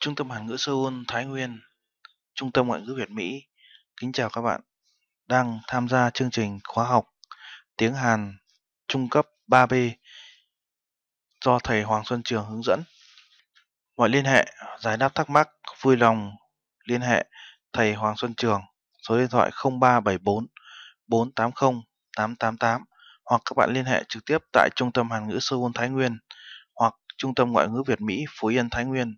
Trung tâm Hàn ngữ Seoul, Thái Nguyên, Trung tâm Ngoại ngữ Việt Mỹ. Kính chào các bạn đang tham gia chương trình khóa học tiếng Hàn trung cấp 3B do thầy Hoàng Xuân Trường hướng dẫn. Mọi liên hệ, giải đáp thắc mắc, vui lòng liên hệ thầy Hoàng Xuân Trường, số điện thoại 0374 480 888 hoặc các bạn liên hệ trực tiếp tại Trung tâm Hàn ngữ Seoul Thái Nguyên hoặc Trung tâm Ngoại ngữ Việt Mỹ Phú Yên Thái Nguyên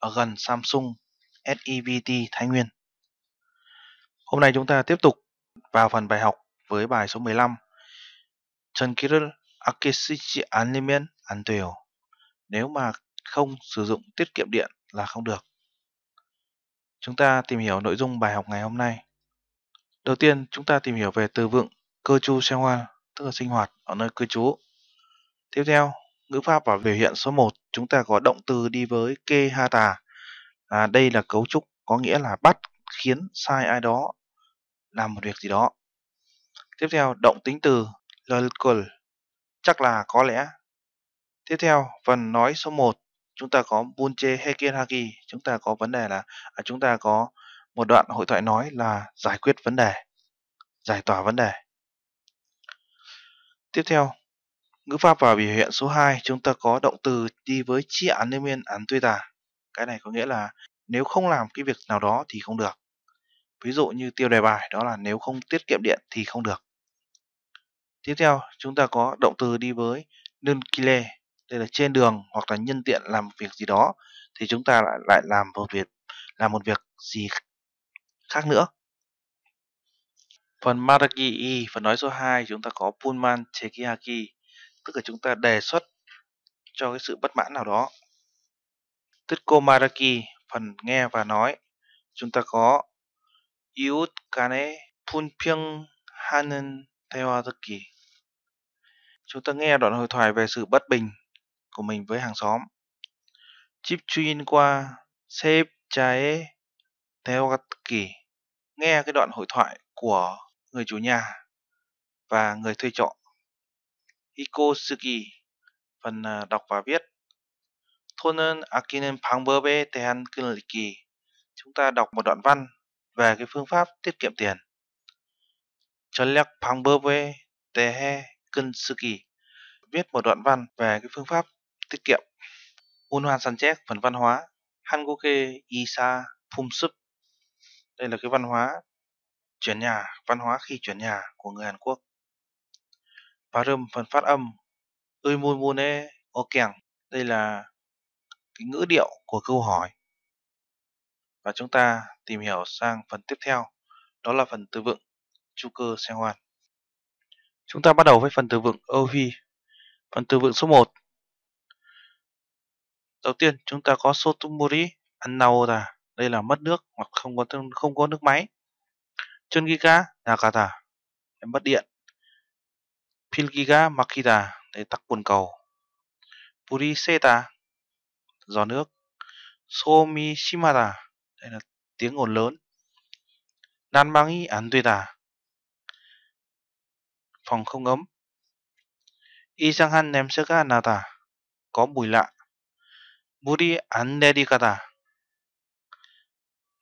ở gần Samsung SEVT Thái Nguyên. Hôm nay chúng ta tiếp tục vào phần bài học với bài số 15 전기를 아껴 쓰지 않으면 ăn 돼요. Nếu mà không sử dụng tiết kiệm điện là không được. Chúng ta tìm hiểu nội dung bài học ngày hôm nay. Đầu tiên, chúng ta tìm hiểu về từ vựng cơ chu sinh hoạt, tức là sinh hoạt ở nơi cư trú. Tiếp theo, ngữ pháp và biểu hiện số 1 chúng ta có động từ đi với kê ha tà à, đây là cấu trúc có nghĩa là bắt khiến sai ai đó làm một việc gì đó tiếp theo động tính từ lolkol chắc là có lẽ tiếp theo phần nói số 1 chúng ta có bunche heken haki chúng ta có vấn đề là à, chúng ta có một đoạn hội thoại nói là giải quyết vấn đề giải tỏa vấn đề tiếp theo ngữ pháp và biểu hiện số 2 chúng ta có động từ đi với chi án liên miên án tuy tả cái này có nghĩa là nếu không làm cái việc nào đó thì không được ví dụ như tiêu đề bài đó là nếu không tiết kiệm điện thì không được tiếp theo chúng ta có động từ đi với nên kile đây là trên đường hoặc là nhân tiện làm việc gì đó thì chúng ta lại lại làm một việc làm một việc gì khác nữa phần maragi phần nói số 2 chúng ta có pullman chekiaki tức là chúng ta đề xuất cho cái sự bất mãn nào đó Tutko Maraki phần nghe và nói chúng ta có 이웃 Kane 분평하는 Hanen 듣기 chúng ta nghe đoạn hội thoại về sự bất bình của mình với hàng xóm 집주인 qua 세입자의 대화 듣기 nghe cái đoạn hội thoại của người chủ nhà và người thuê trọ 이코쓰기 phần à, đọc và viết 토는 아끼는 방법에 대한 끈을 읽기 chúng ta đọc một đoạn văn về cái phương pháp tiết kiệm tiền 전략 방법에 대해 끈 쓰기 viết một đoạn văn về cái phương pháp tiết kiệm Unhoan Sanchez phần văn hóa Hangoke Isa Phumsup đây là cái văn hóa chuyển nhà văn hóa khi chuyển nhà của người Hàn Quốc phá râm phần phát âm ơi môn môn e o kèng đây là cái ngữ điệu của câu hỏi và chúng ta tìm hiểu sang phần tiếp theo đó là phần từ vựng chu cơ xe hoàn chúng ta bắt đầu với phần từ vựng ov phần từ vựng số 1 đầu tiên chúng ta có sotumori annaota đây là mất nước hoặc không có không có nước máy chungiga nakata mất điện Pilgiga Makita để tắc quần cầu Puriseta giò nước Somishimata đây là tiếng ồn lớn Nanmangi Andueta phòng không ấm Isanghan Nemseka Anata có mùi lạ Muri Anderikata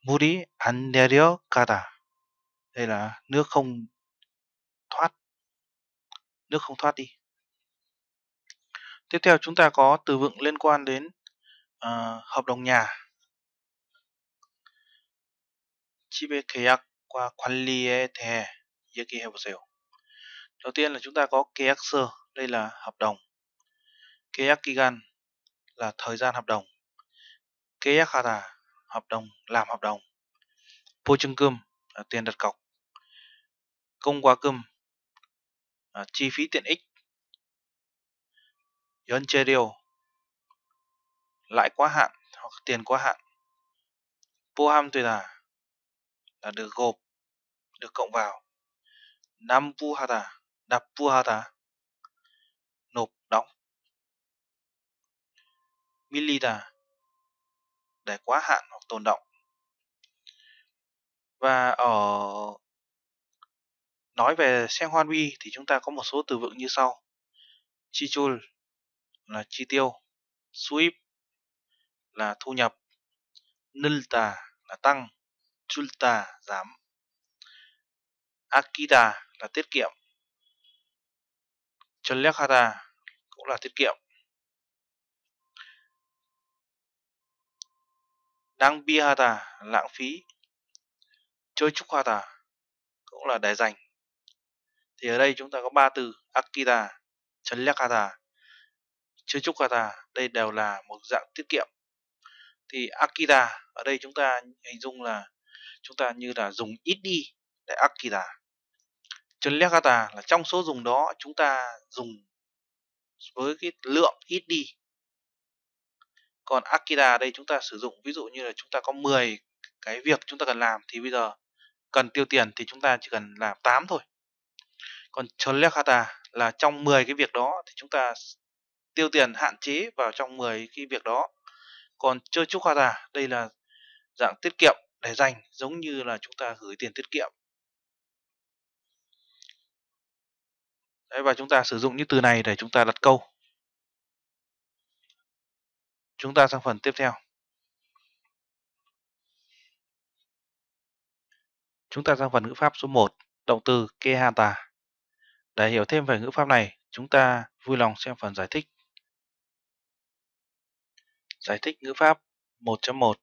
Muri Anderikata đây là nước không nước không thoát đi tiếp theo chúng ta có từ vựng liên quan đến uh, hợp đồng nhà 집의 계약과 관리에 대해 이야기해 보세요. Đầu tiên là chúng ta có 계약서, đây là hợp đồng. 계약 기간 là thời gian hợp đồng. 계약하다 hợp đồng, làm hợp đồng. 보증금 là tiền đặt cọc. công quá cơm à, chi phí tiện ích Yon điều, lãi quá hạn hoặc tiền quá hạn ham tùy là là được gộp được cộng vào Nam Puhata Đạp Puhata nộp đóng Milita để quá hạn hoặc tồn động và ở Nói về Seng Hoan Vi thì chúng ta có một số từ vựng như sau. Chi chul là chi tiêu, suip là thu nhập, nulta là tăng, chulta giảm, akida là tiết kiệm, chalekhata cũng là tiết kiệm. Đang bihata lãng phí, chơi trúc cũng là để dành thì ở đây chúng ta có ba từ akita chalakata chukata đây đều là một dạng tiết kiệm thì akita ở đây chúng ta hình dung là chúng ta như là dùng ít đi để akita chalakata là trong số dùng đó chúng ta dùng với cái lượng ít đi còn akita đây chúng ta sử dụng ví dụ như là chúng ta có 10 cái việc chúng ta cần làm thì bây giờ cần tiêu tiền thì chúng ta chỉ cần làm 8 thôi còn Cholekata là trong 10 cái việc đó thì chúng ta tiêu tiền hạn chế vào trong 10 cái việc đó còn chơi chúc hoa giả đây là dạng tiết kiệm để dành giống như là chúng ta gửi tiền tiết kiệm Đấy, và chúng ta sử dụng những từ này để chúng ta đặt câu chúng ta sang phần tiếp theo chúng ta sang phần ngữ pháp số 1 động từ kehata để hiểu thêm về ngữ pháp này, chúng ta vui lòng xem phần giải thích. Giải thích ngữ pháp 1.1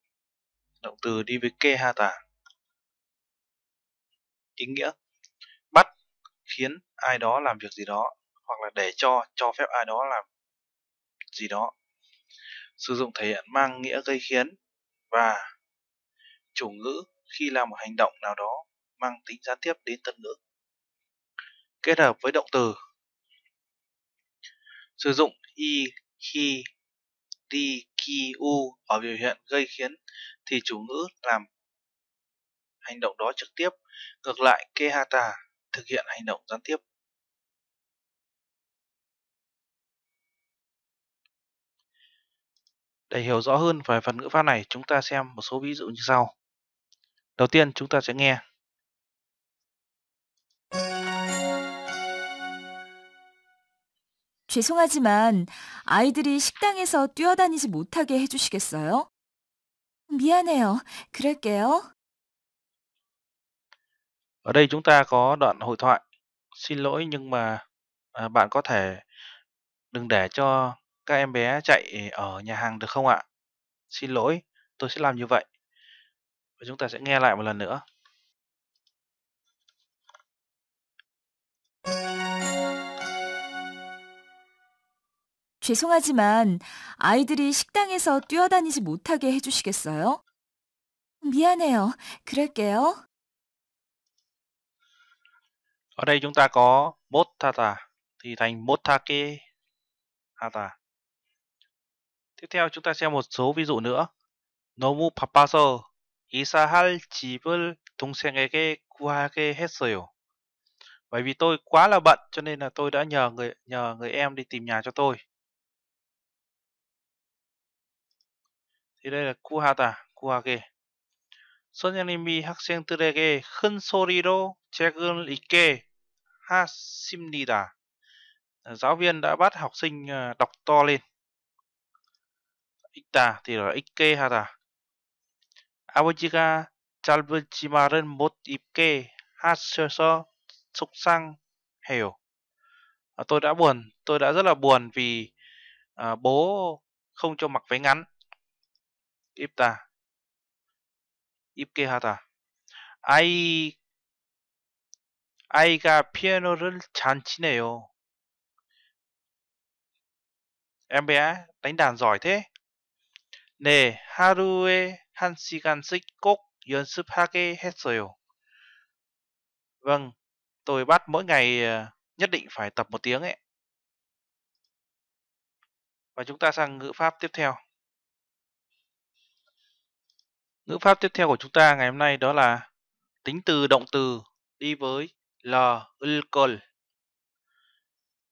Động từ đi với kê ha tả Ý nghĩa Bắt khiến ai đó làm việc gì đó hoặc là để cho, cho phép ai đó làm gì đó Sử dụng thể hiện mang nghĩa gây khiến và chủ ngữ khi làm một hành động nào đó mang tính gián tiếp đến tân ngữ kết hợp với động từ. Sử dụng i, khi, đi, ki, u ở biểu hiện gây khiến thì chủ ngữ làm hành động đó trực tiếp, ngược lại kehata thực hiện hành động gián tiếp. Để hiểu rõ hơn về phần ngữ pháp này, chúng ta xem một số ví dụ như sau. Đầu tiên, chúng ta sẽ nghe. 죄송하지만 아이들이 식당에서 뛰어다니지 못하게 해주시겠어요? 미안해요. 그럴게요. Ở đây chúng ta có đoạn hội thoại. Xin lỗi nhưng mà à, bạn có thể đừng để cho các em bé chạy ở nhà hàng được không ạ? Xin lỗi, tôi sẽ làm như vậy. Và chúng ta sẽ nghe lại một lần nữa. 죄송하지만 아이들이 식당에서 뛰어다니지 못하게 해주시겠어요? 미안해요. 그럴게요. Ở đây chúng ta có 못하다 thì thành 못하게 하다. Tiếp theo chúng ta xem một số ví dụ nữa. 너무 바빠서 이사할 집을 동생에게 구하게 했어요. Bởi vì tôi quá là bận cho nên là tôi đã nhờ người nhờ người em đi tìm nhà cho tôi. thì đây là 구하다 구하게 선생님이 학생들에게 큰 소리로 책을 읽게 하십니다. Giáo viên đã bắt học sinh ờ, đọc to lên. 읽다 thì là 읽게 하다. 아버지가 짧은 치마를 못 입게 하셔서 속상해요. À, tôi đã buồn, tôi đã rất là buồn vì à, bố không cho mặc váy ngắn. Ipta. 입게 하다. 아이 아이가 피아노를 잘 치네요. Em bé đánh đàn giỏi thế. Nè, 네, 하루에 한 시간씩 꼭 hết rồi. Vâng, tôi bắt mỗi ngày ờ, nhất định phải tập một tiếng ấy. Và chúng ta sang ngữ pháp tiếp theo. Ngữ pháp tiếp theo của chúng ta ngày hôm nay đó là tính từ động từ đi với là ulkol.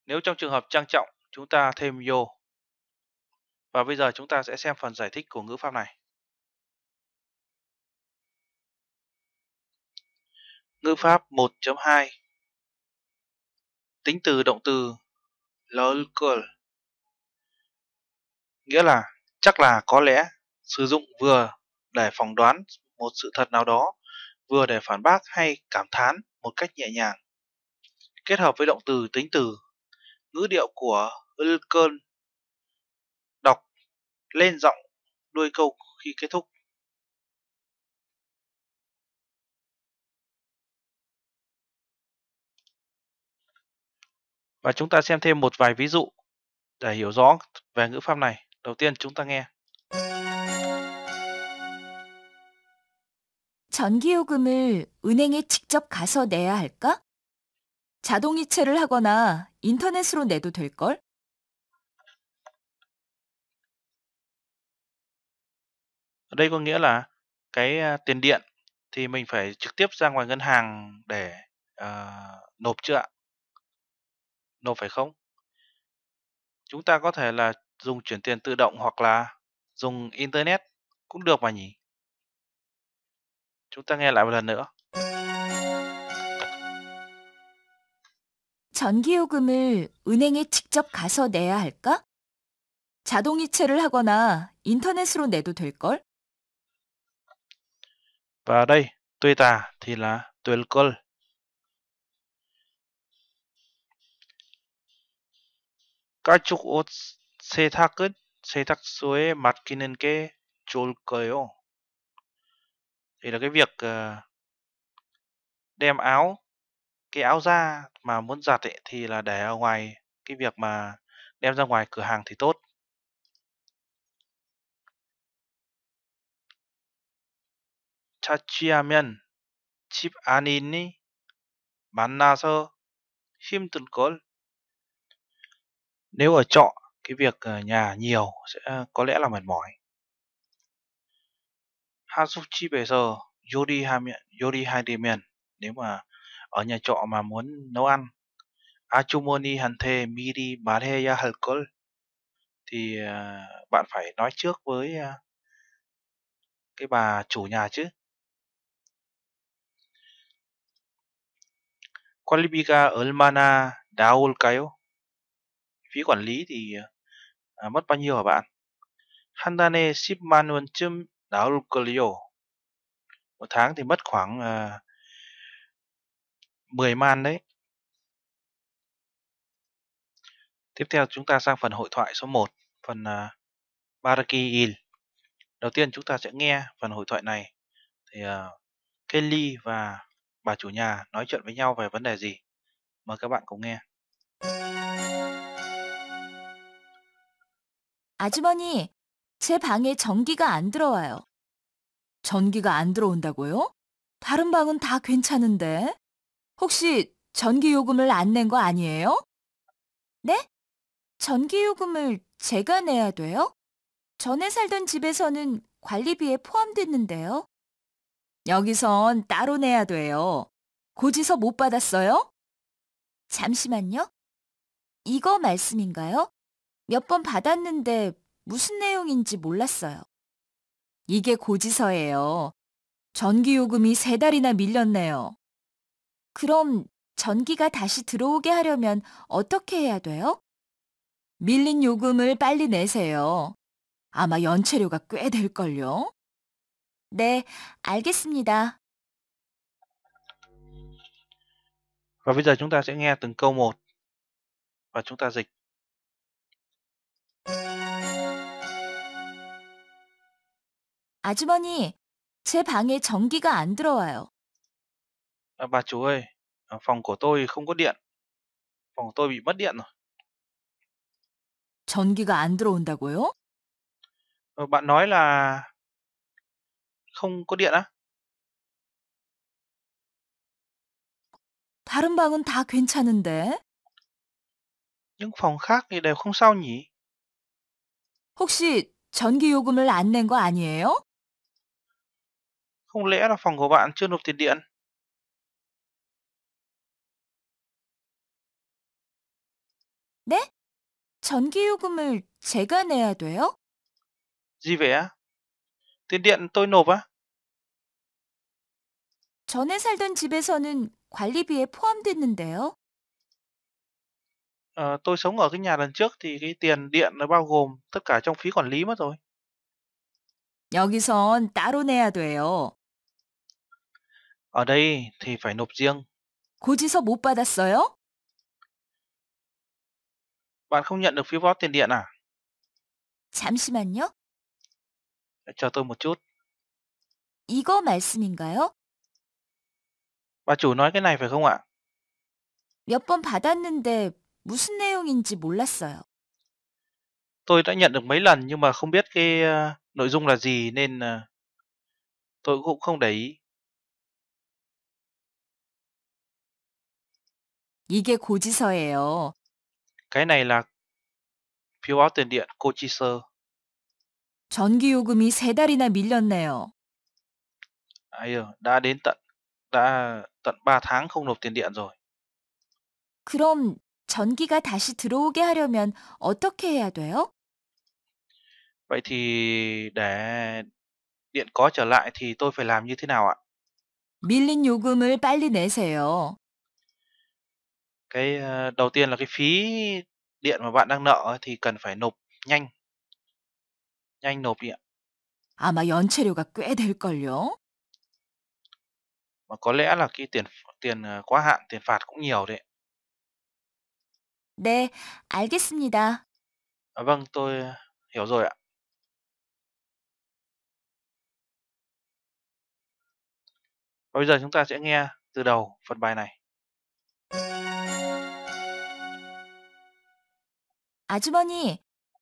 Nếu trong trường hợp trang trọng, chúng ta thêm yo. Và bây giờ chúng ta sẽ xem phần giải thích của ngữ pháp này. Ngữ pháp 1.2 Tính từ động từ lolkol nghĩa là chắc là có lẽ sử dụng vừa để phỏng đoán một sự thật nào đó, vừa để phản bác hay cảm thán một cách nhẹ nhàng. Kết hợp với động từ tính từ, ngữ điệu của Ulkern đọc lên giọng đuôi câu khi kết thúc. Và chúng ta xem thêm một vài ví dụ để hiểu rõ về ngữ pháp này. Đầu tiên chúng ta nghe. 전기요금을 은행에 직접 가서 내야 할까? 자동이체를 하거나 인터넷으로 내도 될걸? Ở đây có nghĩa là cái à, tiền điện thì mình phải trực tiếp ra ngoài ngân hàng để uh, nộp chưa ạ? Nộp phải không? Chúng ta có thể là dùng chuyển tiền tự động hoặc là dùng internet cũng được mà nhỉ? Chúng ta nghe lại một lần nữa. 전기요금을 은행에 직접 가서 내야 할까? 자동이체를 하거나 인터넷으로 내도 될걸? Và đây, tôi tà thì là tuyệt col. 가축 옷 세탁은 세탁소에 맡기는 게 좋을 거요. thì là cái việc ờ, đem áo cái áo da mà muốn giặt ấy, thì là để ở ngoài cái việc mà đem ra ngoài cửa hàng thì tốt Chachiamen, 찾지하면 bán na sơ, 만나서 힘들 걸. Nếu ở trọ, cái việc ờ, nhà nhiều sẽ ờ, có lẽ là mệt mỏi. Hazuchi về giờ Yori hai miệng miền nếu mà ở nhà trọ mà muốn nấu ăn Achumoni Hante Miri Bareya Halkol thì à, bạn phải nói trước với à, cái bà chủ nhà chứ Qualibica Ulmana Daul Kayo phí quản lý thì à, mất bao nhiêu hả bạn Handane Shipmanun Chum đảo Lucario. Một tháng thì mất khoảng uh, ờ, 10 man đấy. Tiếp theo chúng ta sang phần hội thoại số 1, phần uh, Baraki Il. Đầu tiên chúng ta sẽ nghe phần hội thoại này. Thì uh, Kelly và bà chủ nhà nói chuyện với nhau về vấn đề gì. Mời các bạn cùng nghe. 아주머니, 제 방에 전기가 안 들어와요. 전기가 안 들어온다고요? 다른 방은 다 괜찮은데. 혹시 전기 요금을 안 낸 거 아니에요? 네? 전기 요금을 제가 내야 돼요? 전에 살던 집에서는 관리비에 포함됐는데요. 여기선 따로 내야 돼요. 고지서 못 받았어요? 잠시만요. 이거 말씀인가요? 몇 번 받았는데 무슨 내용인지 몰랐어요. 이게 고지서예요. 전기요금이 세 달이나 밀렸네요. 그럼 전기가 다시 들어오게 하려면 어떻게 해야 돼요? 밀린 요금을 빨리 내세요. 아마 연체료가 꽤 될걸요? 네, 알겠습니다. Và bây giờ chúng ta sẽ nghe từng câu một và chúng ta dịch. 아주머니, 제 방에 전기가 안 들어와요. À, bà chủ ơi, phòng của tôi không có điện. Phòng của tôi bị mất điện rồi. 전기가 안 들어온다고요? Ờ, Bạn nói là không có điện á? 다른 방은 다 괜찮은데? Những phòng khác thì đều không sao nhỉ? 혹시 전기 요금을 안 낸 거 아니에요? không lẽ là phòng của bạn chưa nộp tiền điện 네? 전기요금을 제가 내야 돼요? Gì vậy Tiền điện tôi nộp á? 전에 살던 집에서는 관리비에 포함됐는데요. Ờ, tôi sống ở cái nhà lần trước thì cái tiền điện nó bao gồm tất cả trong phí quản lý mất rồi. 여기선 따로 내야 돼요. Ở đây thì phải nộp riêng. 고지서 못 받았어요? Bạn không nhận được phiếu bót tiền điện à? 잠시만요. Chờ tôi một chút. 이거 말씀인가요? Bà chủ nói cái này phải không ạ? 몇번 받았는데 무슨 내용인지 몰랐어요. Tôi đã nhận được mấy lần nhưng mà không biết cái ờ, nội dung là gì nên ờ, tôi cũng không để ý. 이게 고지서예요. Cái này là phiếu báo tiền điện Cochise. 전기요금이 세 달이나 밀렸네요. Ấy ờ, đã đến tận đã tận 3 tháng không nộp tiền điện rồi. 그럼 전기가 다시 들어오게 하려면 어떻게 해야 돼요? Vậy thì để điện có trở lại thì tôi phải làm như thế nào ạ? 밀린 요금을 빨리 내세요. Cái, ờ, đầu tiên là cái phí điện mà bạn đang nợ thì cần phải nộp nhanh. Nhanh nộp đi ạ. 아마 연체료가 꽤 될걸요? Mà có lẽ là cái tiền tiền, ờ, quá hạn, tiền phạt cũng nhiều đấy. 네, 알겠습니다. À, vâng, tôi hiểu rồi ạ. Và bây giờ chúng ta sẽ nghe từ đầu phần bài này. 아주머니,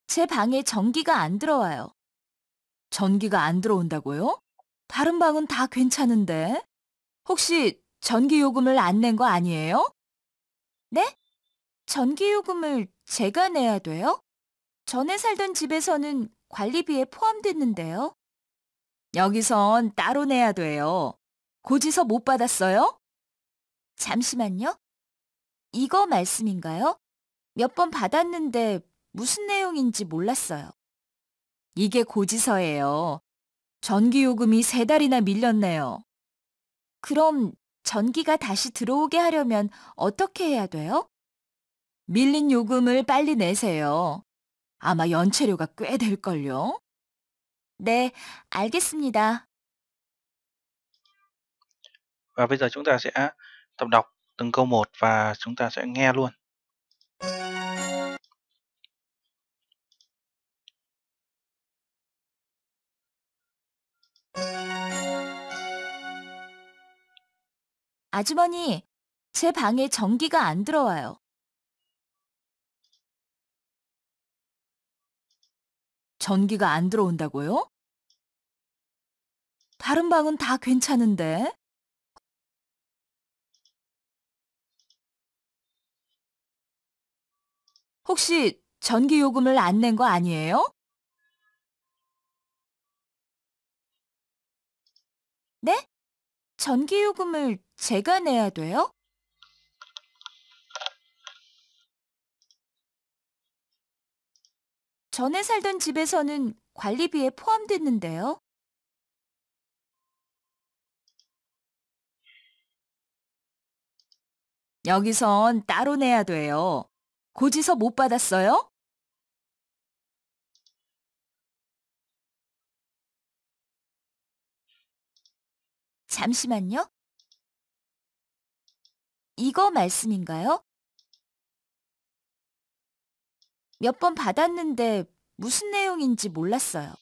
제 방에 전기가 안 들어와요. 전기가 안 들어온다고요? 다른 방은 다 괜찮은데. 혹시 전기 요금을 안 낸 거 아니에요? 네? 전기 요금을 제가 내야 돼요? 전에 살던 집에서는 관리비에 포함됐는데요. 여기선 따로 내야 돼요. 고지서 못 받았어요? 잠시만요. 이거 말씀인가요? 몇번 받았는데 무슨 내용인지 몰랐어요. 이게 고지서예요. 전기요금이 세 달이나 밀렸네요. 그럼 전기가 다시 들어오게 하려면 어떻게 해야 돼요? 밀린 요금을 빨리 내세요. 아마 연체료가 꽤 될걸요? 네, 알겠습니다. Và bây giờ chúng ta sẽ tập đọc từng câu một và chúng ta sẽ nghe luôn. 아주머니, 제 방에 전기가 안 들어와요. 전기가 안 들어온다고요? 다른 방은 다 괜찮은데? 혹시 전기 요금을 안 낸 거 아니에요? 네? 전기 요금을 제가 내야 돼요? 전에 살던 집에서는 관리비에 포함됐는데요. 여기선 따로 내야 돼요. 고지서 못 받았어요? 잠시만요. 이거 말씀인가요? 몇 번 받았는데 무슨 내용인지 몰랐어요.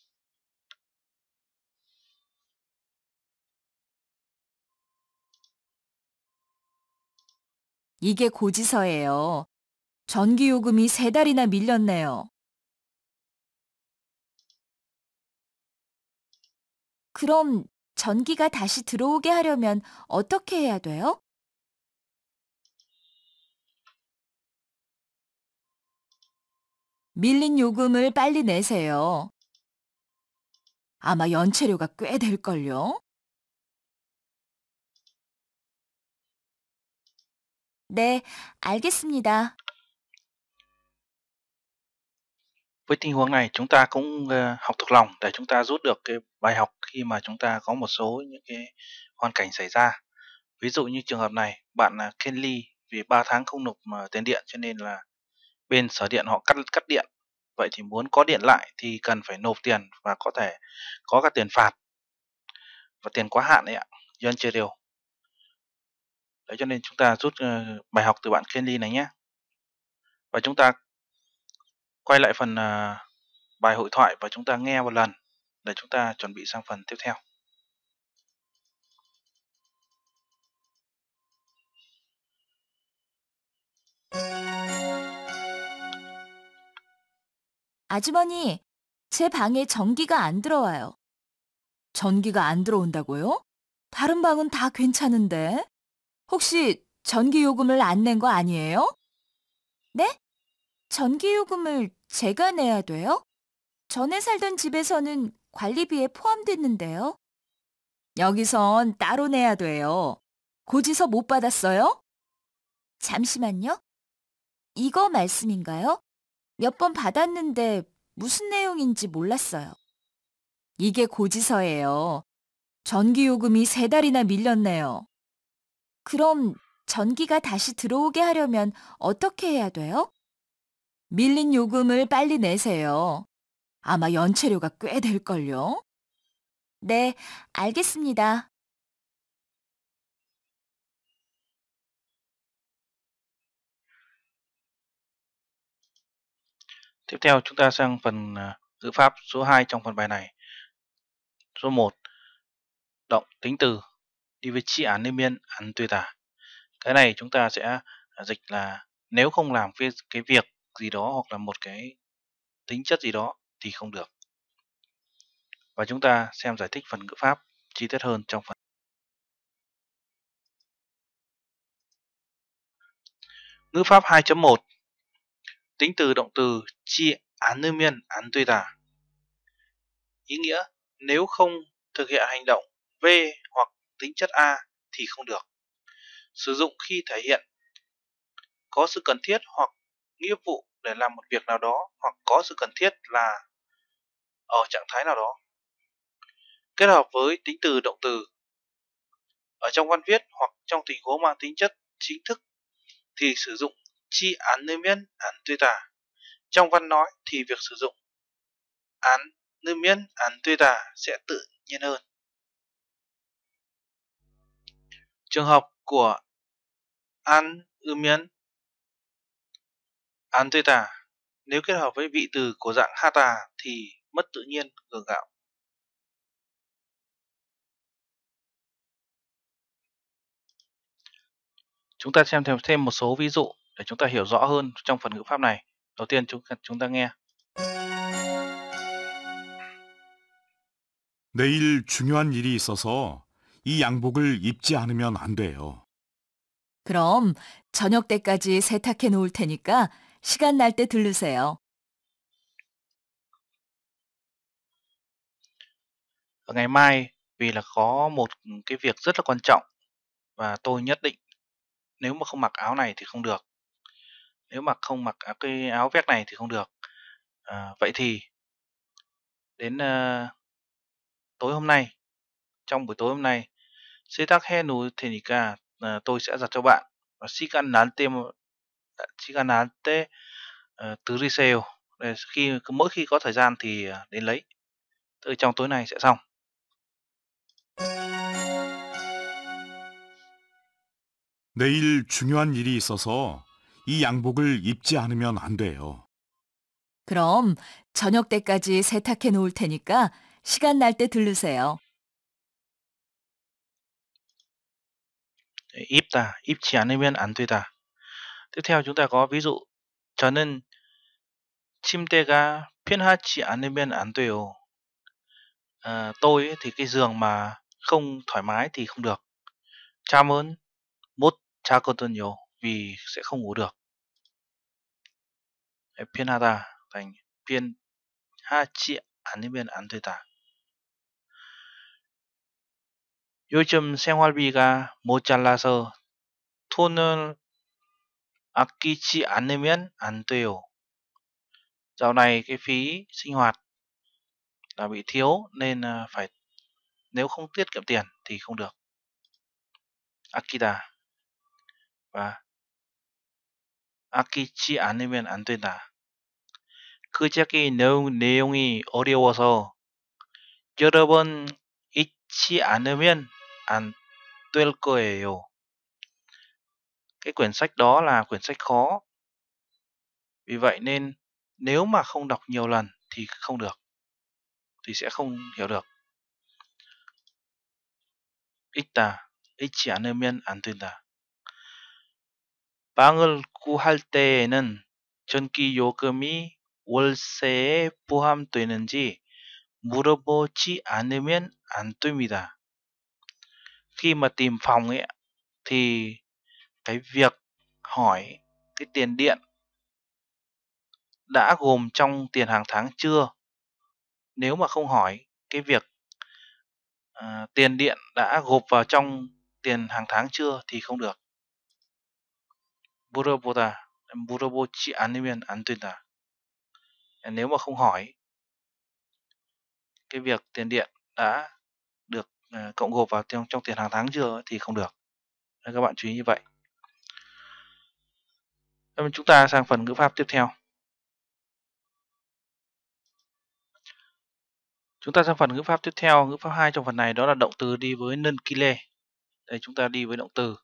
이게 고지서예요. 전기요금이 세 달이나 밀렸네요. 그럼 전기가 다시 들어오게 하려면 어떻게 해야 돼요? 밀린 요금을 빨리 내세요. 아마 연체료가 꽤 될걸요? 네, 알겠습니다. với tình huống này chúng ta cũng ờ, học thuộc lòng để chúng ta rút được cái bài học khi mà chúng ta có một số những cái hoàn cảnh xảy ra ví dụ như trường hợp này bạn là Kenly vì 3 tháng không nộp ờ, tiền điện cho nên là bên sở điện họ cắt cắt điện vậy thì muốn có điện lại thì cần phải nộp tiền và có thể có cả tiền phạt và tiền quá hạn đấy ạ dân chưa đều đấy cho nên chúng ta rút ờ, bài học từ bạn Kenly này nhé và chúng ta quay lại phần bài hội thoại và chúng ta nghe một lần để chúng ta chuẩn bị sang phần tiếp theo 아주머니, 제 방에 전기가 안 들어와요. 전기가 안 들어온다고요? 다른 방은 다 괜찮은데. 혹시 전기 요금을 안 낸 거 아니에요? 네? 전기요금을 제가 내야 돼요? 전에 살던 집에서는 관리비에 포함됐는데요. 여기선 따로 내야 돼요. 고지서 못 받았어요? 잠시만요. 이거 말씀인가요? 몇 번 받았는데 무슨 내용인지 몰랐어요. 이게 고지서예요. 전기요금이 세 달이나 밀렸네요. 그럼 전기가 다시 들어오게 하려면 어떻게 해야 돼요? 밀린 요금을 빨리 내세요. 아마 연체료가 꽤 될걸요? 네, 알겠습니다. Tiếp theo chúng ta sang phần à, ngữ pháp số 2 trong phần bài này. Số 1. Động tính từ đi an chi án miên tả. Cái này chúng ta sẽ à, dịch là nếu không làm cái, cái việc gì đó hoặc là một cái tính chất gì đó thì không được. Và chúng ta xem giải thích phần ngữ pháp chi tiết hơn trong phần. Ngữ pháp 2.1 Tính từ động từ chi án nư miên án tuy tả. Ý nghĩa nếu không thực hiện hành động V hoặc tính chất A thì không được. Sử dụng khi thể hiện có sự cần thiết hoặc nghĩa vụ để làm một việc nào đó hoặc có sự cần thiết là ở trạng thái nào đó. Kết hợp với tính từ động từ ở trong văn viết hoặc trong tình huống mang tính chất chính thức thì sử dụng chi án nơi miên án tuy tả. Trong văn nói thì việc sử dụng án nơi miên án tuy tả sẽ tự nhiên hơn. Trường hợp của an ư miên Anteta, nếu kết hợp với vị từ của dạng Hata thì mất tự nhiên gượng gạo. Chúng ta xem thêm thêm một số ví dụ để chúng ta hiểu rõ hơn trong phần ngữ pháp này. Đầu tiên chúng chúng ta nghe. 내일 중요한 일이 있어서 이 양복을 입지 않으면 안 돼요. 그럼 저녁 때까지 세탁해 놓을 테니까 시간 날때 들르세요. Ở ngày mai vì là có một cái việc rất là quan trọng và tôi nhất định nếu mà không mặc áo này thì không được. Nếu mà không mặc cái áo vest này thì không được. À, vậy thì đến uh, tối hôm nay trong buổi tối hôm nay 세탁해 놓을 테니까 tôi sẽ giặt cho bạn và 시간 날 때, Chigan án T tứ resale để khi mỗi khi có thời gian thì đến lấy từ trong tối nay sẽ xong 내일 중요한 일이 있어서 이 양복을 입지 않으면 안 돼요. 그럼 저녁 때까지 세탁해 놓을 테니까 시간 날 때 들르세요. 입다, 입지 않으면 안 되다. Tiếp theo chúng ta có ví dụ 저는 침대가 편하지 않으면 안 돼요. À, tôi thì cái giường mà không thoải mái thì không được. 잠은 못 자거든요. Vì sẽ không ngủ được. 편하다 thành 편하지 않으면 안 되다. 요즘 생활비가 모자라서 돈을 Akichi 안 내면 안 돼요. Dạo này cái phí sinh hoạt là bị thiếu nên à, phải nếu không tiết kiệm tiền thì không được. Akida và 아끼지 않으면 안 된다. 그 책의 내용, 내용이 어려워서 여러 번 잊지 않으면 안 될 거예요 cái quyển sách đó là quyển sách khó. Vì vậy nên nếu mà không đọc nhiều lần thì không được, thì sẽ không hiểu được. 있다, 있지 않으면 안 된다. 빵을 구할 때에는 전기 요금이 월세에 포함되는지 물어보지 않으면 안 됩니다. Khi mà tìm phòng ấy thì cái việc hỏi cái tiền điện đã gồm trong tiền hàng tháng chưa nếu mà không hỏi cái việc à, tiền điện đã gộp vào trong tiền hàng tháng chưa thì không được 물어보다 물어보지 않으면 안 된다 nếu mà không hỏi cái việc tiền điện đã được à, cộng gộp vào trong, trong tiền hàng tháng chưa thì không được các bạn chú ý như vậy Ờ, chúng ta sang phần ngữ pháp tiếp theo chúng ta sang phần ngữ pháp tiếp theo ngữ pháp 2 trong phần này đó là động từ đi với nân kile đây chúng ta đi với động từ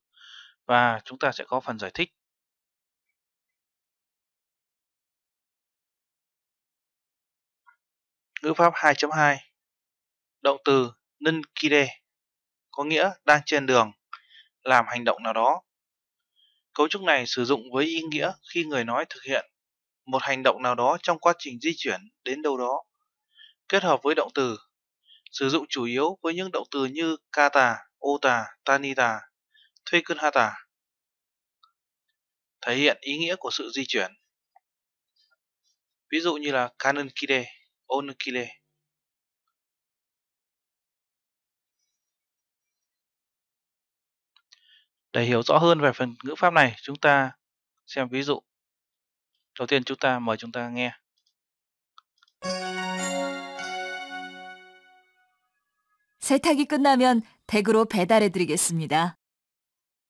và chúng ta sẽ có phần giải thích ngữ pháp 2.2 động từ nân kile có nghĩa đang trên đường làm hành động nào đó Cấu trúc này sử dụng với ý nghĩa khi người nói thực hiện một hành động nào đó trong quá trình di chuyển đến đâu đó. Kết hợp với động từ, sử dụng chủ yếu với những động từ như kata, ota, tanita, thuekunhata. Thể hiện ý nghĩa của sự di chuyển. Ví dụ như là kanunkide, onukile. Để hiểu rõ hơn về phần ngữ pháp này, chúng ta xem ví dụ. Đầu tiên chúng ta mời chúng ta nghe. 세탁이 끝나면 댁으로 배달해 드리겠습니다.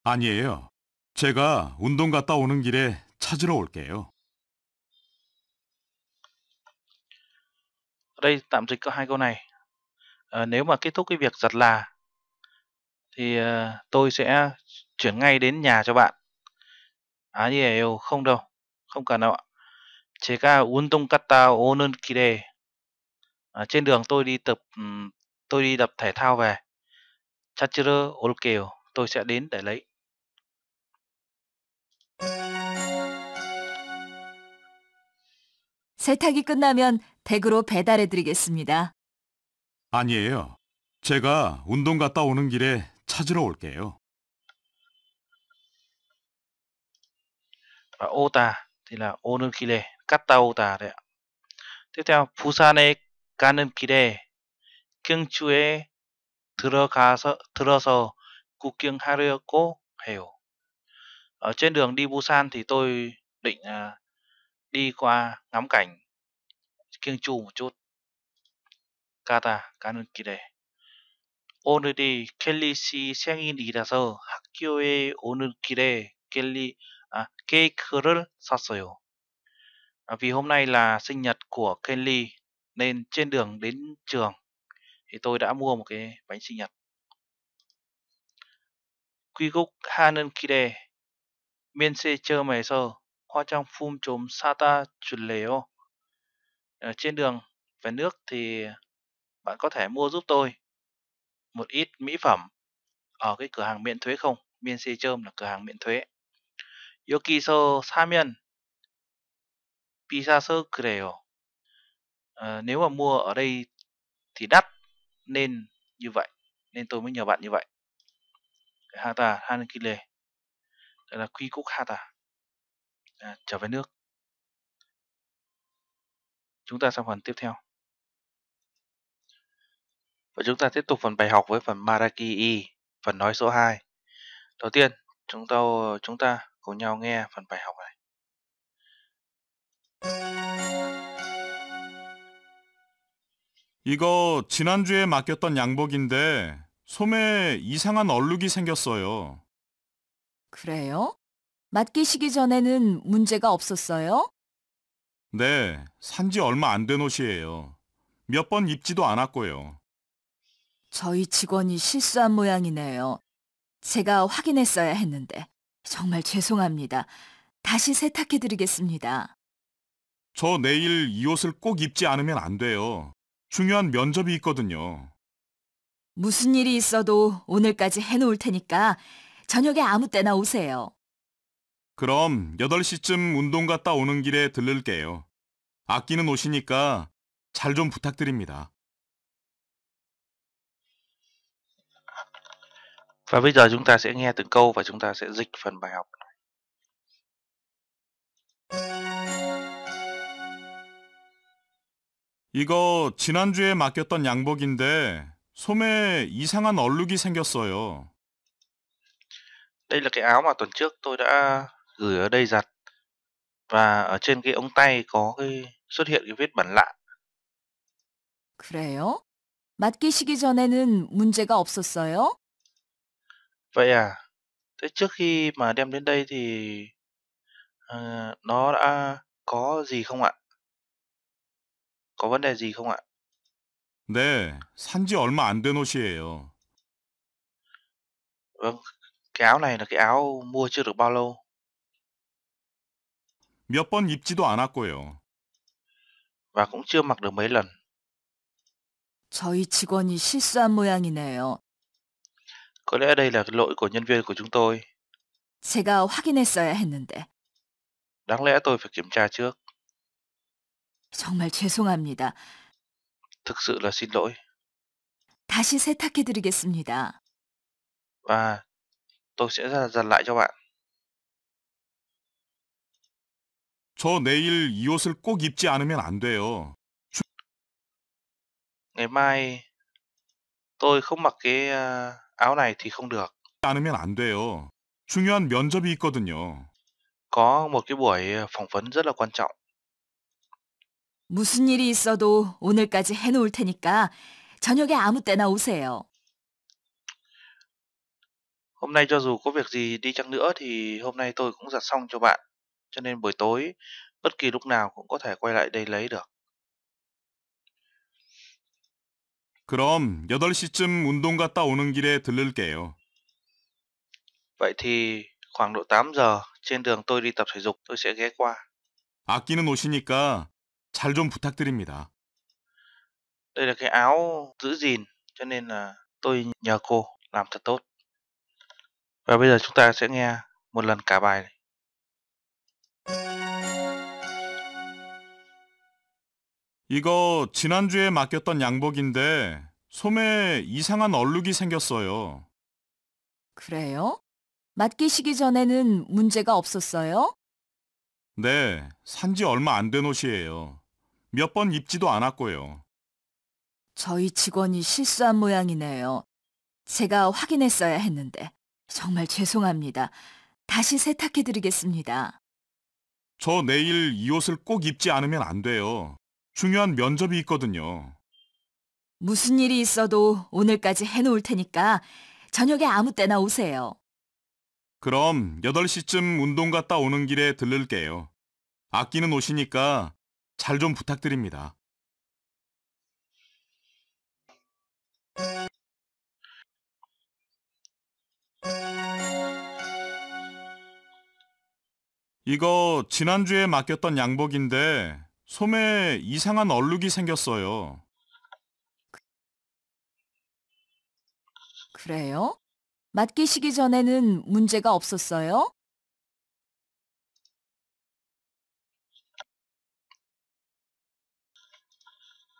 아니에요. 제가 운동 갔다 오는 길에 찾으러 올게요. Đây tạm dịch có hai câu này. À, nếu mà kết thúc cái việc giặt là thì à, tôi sẽ chuyển ngay đến nhà cho bạn 아니에요 không đâu không cần đâu ạ 제가 운동 갔다 오는 길에 à, trên đường tôi đi tập tôi đi tập thể thao về 찾으러 올게요 tôi sẽ đến để lấy 세탁이 끝나면 댁으로 배달해 드리겠습니다. 아니에요. 제가 운동 갔다 오는 길에 찾으러 올게요. và Ota thì là Onunkire Kata Ota đấy ạ tiếp theo Busan-e Busan에 가는 길에 경주에 들어가서 들어서 구경하려고 해요. Ở trên đường đi Busan thì tôi định uh, đi qua ngắm cảnh Kyungju một chút. Kata 가는 길에 오늘이 켈리 씨 생일이라서 학교에 오는 길에 켈리 à, 케이크를 샀어요. À, vì hôm nay là sinh nhật của Kenly nên trên đường đến trường thì tôi đã mua một cái bánh sinh nhật. 귀국 하는 길에 면세점에서 화장품 좀 사다 줄래요? À, trên đường về nước thì bạn có thể mua giúp tôi một ít mỹ phẩm ở cái cửa hàng miễn thuế không? Miễn xe chơm là cửa hàng miễn thuế. 여기서 사면 비싸서 그래요. À, nếu mà mua ở đây thì đắt nên như vậy nên tôi mới nhờ bạn như vậy hata hankile đây là quy cúc hata à, trở về nước chúng ta sang phần tiếp theo và chúng ta tiếp tục phần bài học với phần maraki i phần nói số 2 đầu tiên chúng ta chúng ta cùng nhau nghe phần bài học này. 이거 지난주에 맡겼던 양복인데 소매 에 이상한 얼룩이 생겼어요. 그래요? 맡기시기 전에는 문제가 없었어요? 네, 산 지 얼마 안 된 옷이에요. 몇 번 입지도 않았고요. 저희 직원이 실수한 모양이네요. 제가 확인했어야 했는데. 정말 죄송합니다. 다시 세탁해드리겠습니다. 저 내일 이 옷을 꼭 입지 않으면 안 돼요. 중요한 면접이 있거든요. 무슨 일이 있어도 오늘까지 해놓을 테니까 저녁에 아무 때나 오세요. 그럼 8시쯤 운동 갔다 오는 길에 들를게요. 아끼는 옷이니까 잘 좀 부탁드립니다. Và bây giờ chúng ta sẽ nghe từng câu và chúng ta sẽ dịch phần bài học này. 이거 지난주에 맡겼던 양복인데 소매 이상한 얼룩이 생겼어요. Đây là cái áo mà tuần trước tôi đã gửi ở đây giặt và ở trên cái ống tay có cái xuất hiện cái vết bẩn lạ. 그래요? 맡기시기 전에는 문제가 없었어요? Vậy à? Thế trước khi mà đem đến đây thì, ờ, nó đã có gì không ạ? Có vấn đề gì không ạ? 네, 산지 얼마 안 된 옷이에요. Vâng, cái áo này là cái áo mua chưa được bao lâu. 몇번 입지도 않았고요. Và cũng chưa mặc được mấy lần. 저희 직원이 실수한 모양이네요. Có lẽ đây là lỗi của nhân viên của chúng tôi. 제가 확인했어야 했는데. đáng lẽ tôi phải kiểm tra trước. 정말 죄송합니다. Thực sự là xin lỗi. 다시 세탁해 드리겠습니다. Và tôi sẽ ra dàn lại cho bạn. 저 내일 이 옷을 꼭 입지 않으면 안 돼요. Ngày mai tôi không mặc cái uh, áo này thì không được. 않으면 안 돼요. 중요한 면접이 있거든요. Có một cái buổi ờ, phỏng vấn rất là quan trọng. 무슨 일이 있어도 오늘까지 해놓을 테니까 저녁에 아무 때나 오세요. Hôm nay cho dù có việc gì đi chăng nữa thì hôm nay tôi cũng giặt xong cho bạn. Cho nên buổi tối bất kỳ lúc nào cũng có thể quay lại đây lấy được. 그럼 8시쯤 운동 갔다 오는 길에 들를게요. Vậy thì khoảng độ 8 giờ trên đường tôi đi tập thể dục tôi sẽ ghé qua. 아끼는 옷이니까 잘 좀 부탁드립니다. Đây là cái áo giữ gìn cho nên là tôi nhờ cô làm thật tốt. Và bây giờ chúng ta sẽ nghe một lần cả bài này. 이거 지난주에 맡겼던 양복인데 소매 에 이상한 얼룩이 생겼어요. 그래요? 맡기시기 전에는 문제가 없었어요? 네, 산 지 얼마 안 된 옷이에요. 몇 번 입지도 않았고요. 저희 직원이 실수한 모양이네요. 제가 확인했어야 했는데 정말 죄송합니다. 다시 세탁해드리겠습니다. 저 내일 이 옷을 꼭 입지 않으면 안 돼요. 중요한 면접이 있거든요. 무슨 일이 있어도 오늘까지 해놓을 테니까 저녁에 아무 때나 오세요. 그럼 8시쯤 운동 갔다 오는 길에 들를게요. 아끼는 옷이니까 잘 좀 부탁드립니다. 이거 지난주에 맡겼던 양복인데 소매에 이상한 얼룩이 생겼어요. 그래요? 맡기시기 전에는 문제가 없었어요?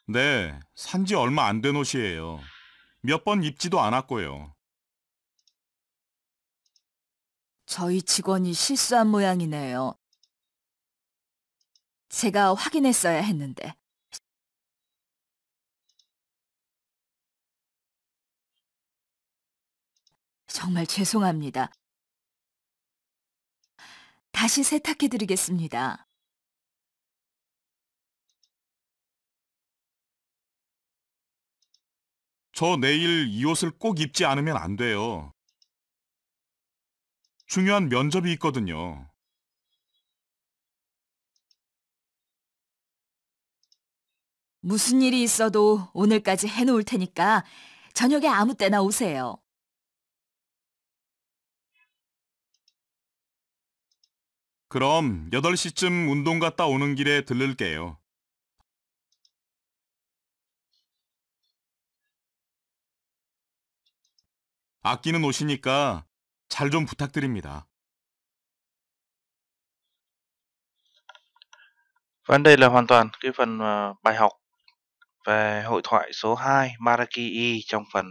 네, 산 지 얼마 안 된 옷이에요. 몇 번 입지도 않았고요. 저희 직원이 실수한 모양이네요. 제가 확인했어야 했는데. 정말 죄송합니다. 다시 세탁해드리겠습니다. 저 내일 이 옷을 꼭 입지 않으면 안 돼요. 중요한 면접이 있거든요. 무슨 일이 있어도 오늘까지 해놓을 테니까 저녁에 아무 때나 오세요. 그럼 8시쯤 운동 갔다 오는 길에 들를게요. 아끼는 옷이니까 잘 좀 부탁드립니다. Vấn hoàn toàn cái phần bài học về hội thoại số 2 Maraki trong phần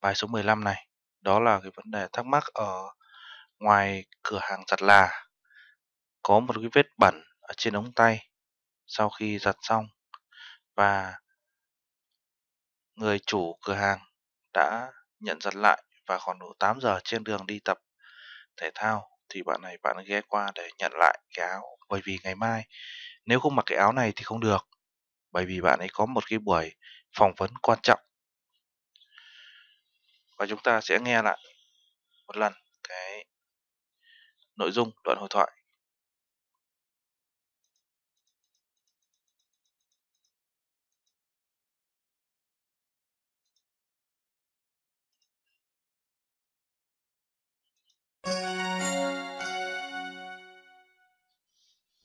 bài số 15 này. Đó là cái vấn đề thắc mắc ở ngoài cửa hàng giặt là có một cái vết bẩn ở trên ống tay sau khi giặt xong và người chủ cửa hàng đã nhận giặt lại và khoảng độ 8 giờ trên đường đi tập thể thao thì bạn này bạn ghé qua để nhận lại cái áo bởi vì ngày mai nếu không mặc cái áo này thì không được bởi vì bạn ấy có một cái buổi phỏng vấn quan trọng và chúng ta sẽ nghe lại một lần cái nội dung đoạn hội thoại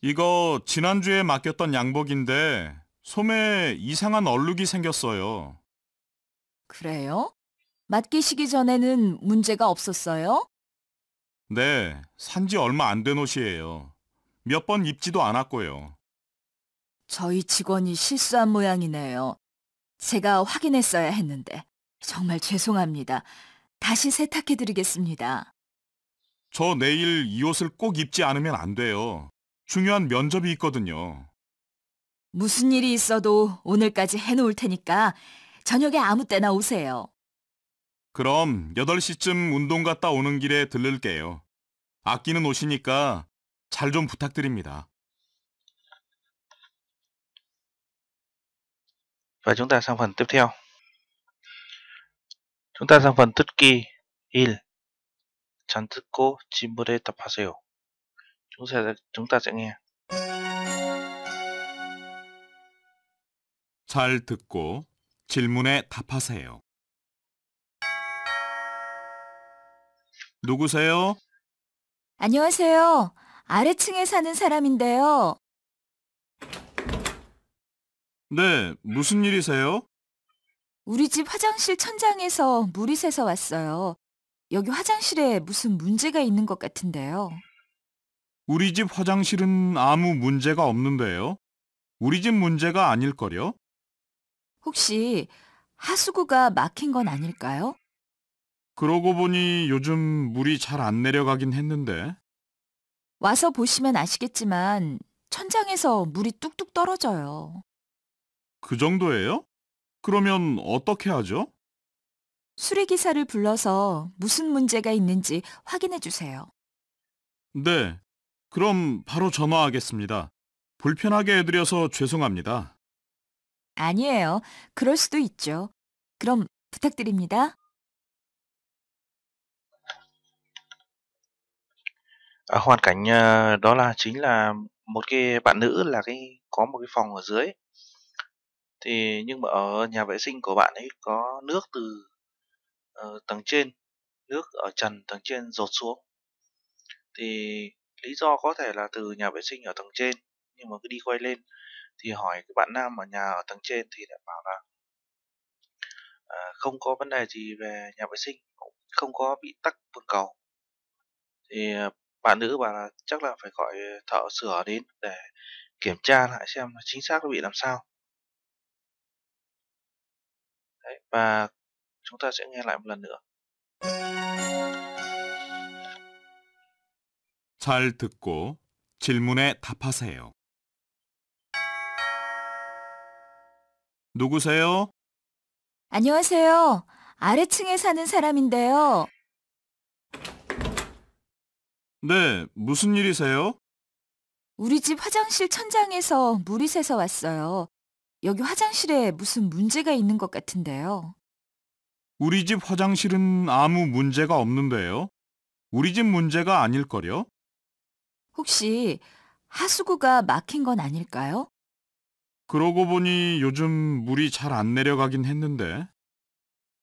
이거 지난주에 맡겼던 양복인데 소매에 이상한 얼룩이 생겼어요. 그래요? 맡기시기 전에는 문제가 없었어요? 네, 산 지 얼마 안 된 옷이에요. 몇 번 입지도 않았고요. 저희 직원이 실수한 모양이네요. 제가 확인했어야 했는데 정말 죄송합니다. 다시 세탁해드리겠습니다. 저 내일 이 옷을 꼭 입지 않으면 안 돼요. 중요한 면접이 있거든요. 무슨 일이 있어도 오늘까지 해놓을 테니까 저녁에 아무 때나 오세요. 그럼 8시쯤 운동 갔다 오는 길에 들를게요. 아끼는 옷이니까 잘 좀 부탁드립니다. Và chúng ta sang phần tiếp theo. Chúng ta sang phần 듣기 1. 잘 듣고 진물에 답하세요. chúng ta, chúng ta sẽ nghe. 잘 듣고 질문에 답하세요. 누구세요? 안녕하세요. 아래층에 사는 사람인데요. 네, 무슨 일이세요? 우리 집 화장실 천장에서 물이 새서 왔어요. 여기 화장실에 무슨 문제가 있는 것 같은데요. 우리 집 화장실은 아무 문제가 없는데요. 우리 집 문제가 아닐걸요? 혹시 하수구가 막힌 건 아닐까요? 그러고 보니 요즘 물이 잘 안 내려가긴 했는데. 와서 보시면 아시겠지만 천장에서 물이 뚝뚝 떨어져요. 그 정도예요? 그러면 어떻게 하죠? 수리기사를 불러서 무슨 문제가 있는지 확인해 주세요. 네. 그럼 바로 전화하겠습니다. 불편하게 해드려서 죄송합니다. 아니에요. 그럴 수도 있죠. 그럼 부탁드립니다. À, hoàn cảnh uh, đó là chính là một cái bạn nữ là cái có một cái phòng ở dưới thì nhưng mà ở nhà vệ sinh của bạn ấy có nước từ uh, tầng trên nước ở trần tầng trên rột xuống thì lý do có thể là từ nhà vệ sinh ở tầng trên nhưng mà cứ đi quay lên thì hỏi cái bạn nam ở nhà ở tầng trên thì lại bảo là à, không có vấn đề gì về nhà vệ sinh cũng không có bị tắc bồn cầu thì à, bạn nữ bảo là chắc là phải gọi thợ sửa đến để kiểm tra lại xem nó chính xác nó bị làm sao Đấy, và chúng ta sẽ nghe lại một lần nữa 잘 듣고 질문에 답하세요. 누구세요? 안녕하세요. 아래층에 사는 사람인데요. 네, 무슨 일이세요? 우리 집 화장실 천장에서 물이 새서 왔어요. 여기 화장실에 무슨 문제가 있는 것 같은데요. 우리 집 화장실은 아무 문제가 없는데요. 우리 집 문제가 아닐걸요? 혹시 하수구가 막힌 건 아닐까요? 그러고 보니 요즘 물이 잘 안 내려가긴 했는데.